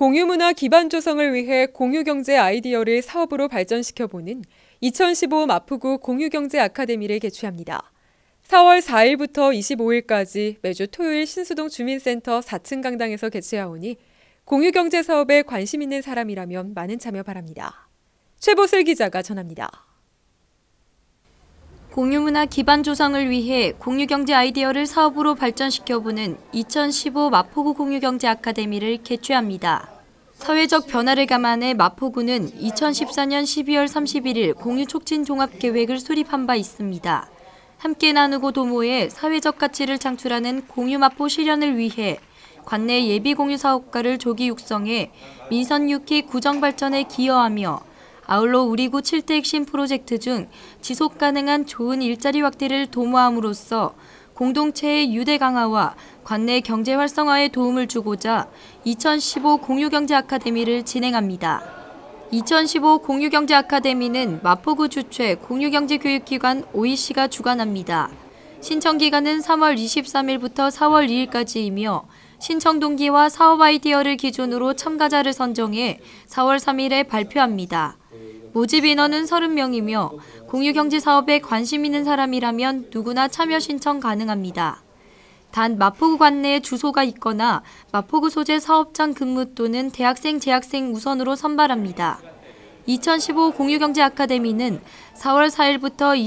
공유문화 기반 조성을 위해 공유경제 아이디어를 사업으로 발전시켜보는 2015 마포구 공유경제 아카데미를 개최합니다. 4월 4일부터 25일까지 매주 토요일 신수동 주민센터 4층 강당에서 개최하오니 공유경제 사업에 관심 있는 사람이라면 많은 참여 바랍니다. 최보슬 기자가 전합니다. 공유문화 기반 조성을 위해 공유경제 아이디어를 사업으로 발전시켜보는 2015 마포구 공유경제 아카데미를 개최합니다. 사회적 변화를 감안해 마포구는 2014년 12월 31일 공유촉진 종합계획을 수립한 바 있습니다. 함께 나누고 도모해 사회적 가치를 창출하는 공유마포 실현을 위해 관내 예비공유 사업가를 조기 육성해 민선 6기 구정 발전에 기여하며 아울러 우리 구 7대 핵심 프로젝트 중 지속 가능한 좋은 일자리 확대를 도모함으로써 공동체의 유대 강화와 관내 경제 활성화에 도움을 주고자 2015 공유경제 아카데미를 진행합니다. 2015 공유경제 아카데미는 마포구 주최 공유경제교육기관 OEC가 주관합니다. 신청 기간은 3월 23일부터 4월 2일까지이며 신청 동기와 사업 아이디어를 기준으로 참가자를 선정해 4월 3일에 발표합니다. 모집 인원은 30명이며 공유경제 사업에 관심 있는 사람이라면 누구나 참여 신청 가능합니다. 단 마포구 관내에 주소가 있거나 마포구 소재 사업장 근무 또는 대학생, 재학생 우선으로 선발합니다. 2015 공유경제 아카데미는 4월 4일부터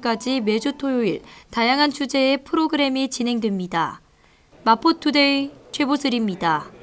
25일까지 매주 토요일 다양한 주제의 프로그램이 진행됩니다. 마포투데이 최보슬입니다.